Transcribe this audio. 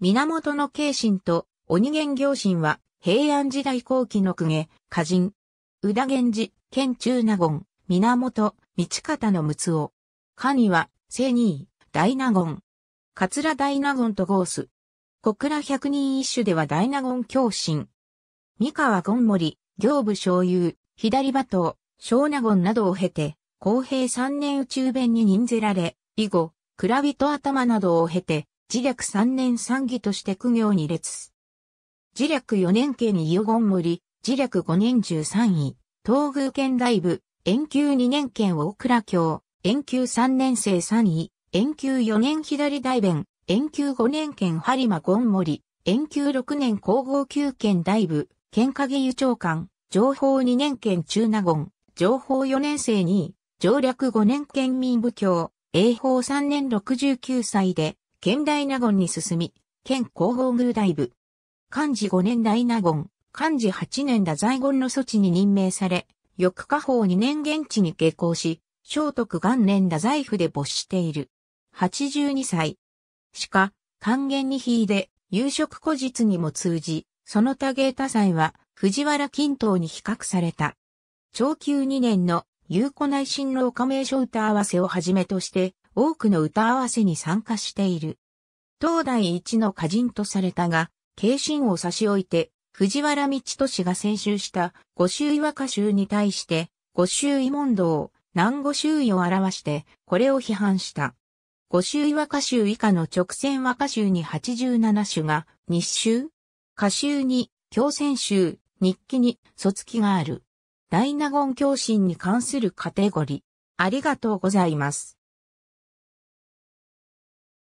源の慶心と鬼玄行心は平安時代後期の公家、歌人。宇田源氏、県中納言、源、道方の六夫。神は、聖二位、大納言。桂大納言とゴース。小倉百人一首では大納言教心。三河権森、行部昇遊、左馬頭、小納言などを経て、公平三年宇宙弁に任ぜられ、以後、蔵人頭などを経て、自略三年三義として苦行に列。自略四年県伊予権森、自略五年十三位、東宮県大部、延久二年県大倉京、延久三年生三位、延久四年左大弁、延久五年県播磨権森、延久六年皇后宮県大部、県影湯長官、情報二年県中納言、情報四年生2位、上略五年県民部教、英法三年69歳で、県大納言に進み、県広報宮大部。漢字5年大納言、漢字8年打在言の措置に任命され、翌下方2年現地に下校し、聖徳元年打在府で没している。82歳。しか、還元に引いで、夕食古日にも通じ、その他芸多祭は、藤原均等に比較された。長久2年の、有古内親王加盟書歌合わせをはじめとして、多くの歌合わせに参加している。東大一の歌人とされたが、慶心を差し置いて、藤原道氏が先週した五周岩歌集に対して、五周異問答、南五周位を表して、これを批判した。五周岩歌集以下の直線和歌集に87種が、日集歌集に、共戦集、日記に、卒記がある。大納言共振に関するカテゴリー。ありがとうございます。